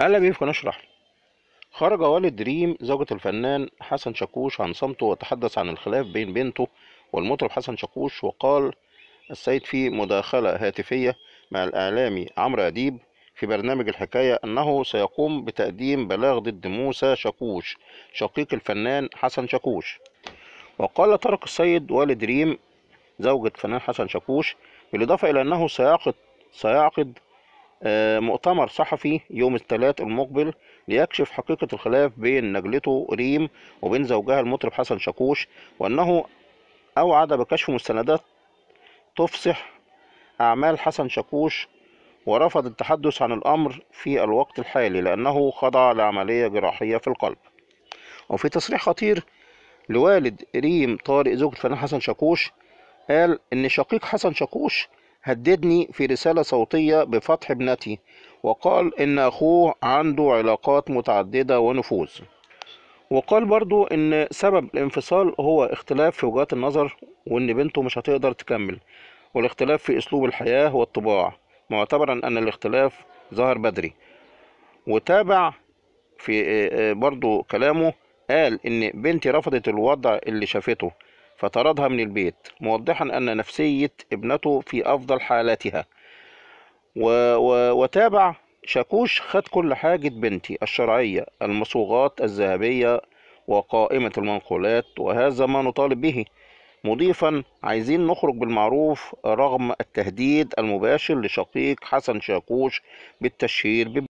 أهلا بيه نشرح خرج والد دريم زوجة الفنان حسن شاكوش عن صمته وتحدث عن الخلاف بين بنته والمطرب حسن شاكوش وقال السيد في مداخلة هاتفية مع الإعلامي عمرو أديب في برنامج الحكاية أنه سيقوم بتقديم بلاغ ضد موسى شاكوش شقيق الفنان حسن شاكوش وقال طارق السيد والد ريم زوجة فنان حسن شاكوش بالإضافة إلى أنه سيعقد سيعقد آه، مؤتمر صحفي يوم الثلاث المقبل ليكشف حقيقة الخلاف بين نجلته ريم وبين زوجها المطرب حسن شاكوش وأنه أوعد بكشف مستندات تفصح أعمال حسن شاكوش ورفض التحدث عن الأمر في الوقت الحالي لأنه خضع لعملية جراحية في القلب وفي تصريح خطير لوالد ريم طارق زوجة الفنان حسن شاكوش قال إن شقيق حسن شاكوش هددني في رسالة صوتية بفتح ابنتي وقال إن أخوه عنده علاقات متعددة ونفوذ وقال برضو إن سبب الانفصال هو اختلاف في وجهات النظر وإن بنته مش هتقدر تكمل والاختلاف في أسلوب الحياة والطباع معتبرا أن الاختلاف ظهر بدري وتابع في آه، آه، برضو كلامه قال إن بنتي رفضت الوضع اللي شافته فطردها من البيت موضحا أن نفسية ابنته في أفضل حالاتها و و وتابع شاكوش خد كل حاجة بنتي الشرعية المصوغات الذهبية وقائمة المنقولات وهذا ما نطالب به مضيفا عايزين نخرج بالمعروف رغم التهديد المباشر لشقيق حسن شاكوش بالتشهير